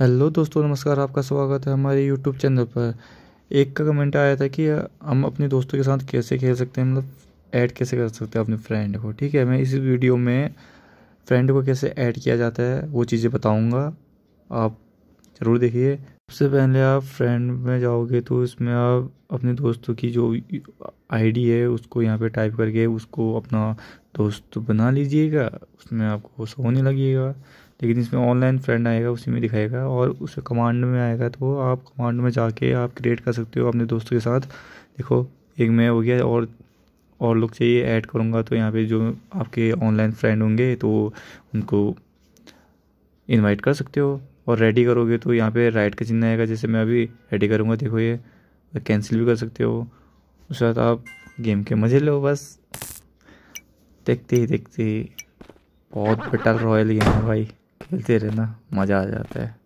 hello दोस्तों नमस्कार आपका स्वागत है हमारे यूट्यूब चैनल पर एक का कमेंट आया था कि हम अपने दोस्तों के साथ कैसे खेल सकते हैं मतलब ऐड कैसे कर सकते हैं अपने फ्रेंड को ठीक है मैं इस वीडियो में फ्रेंड को कैसे ऐड किया जाता है वो चीज़ें बताऊंगा आप ज़रूर देखिए सबसे पहले आप फ्रेंड में जाओगे तो इसमें आप अपने दोस्तों की जो आईडी है उसको यहाँ पे टाइप करके उसको अपना दोस्त बना लीजिएगा उसमें आपको सोने लगेगा लेकिन इसमें ऑनलाइन फ्रेंड आएगा उसी में दिखाएगा और उस कमांड में आएगा तो आप कमांड में जाके आप क्रिएट कर सकते हो अपने दोस्तों के साथ देखो एक मैं हो गया और और लोग चाहिए ऐड करूँगा तो यहाँ पे जो आपके ऑनलाइन फ्रेंड होंगे तो उनको इनवाइट कर सकते हो और रेडी करोगे तो यहाँ पे राइट का चिन्ह आएगा जैसे मैं अभी रेडी करूँगा देखो ये कैंसिल भी कर सकते हो उसके बाद आप गेम के मज़े लो बस देखते ही देखते ही बहुत बेटर रॉयल गेम है भाई खेलते रहना मज़ा आ जाता है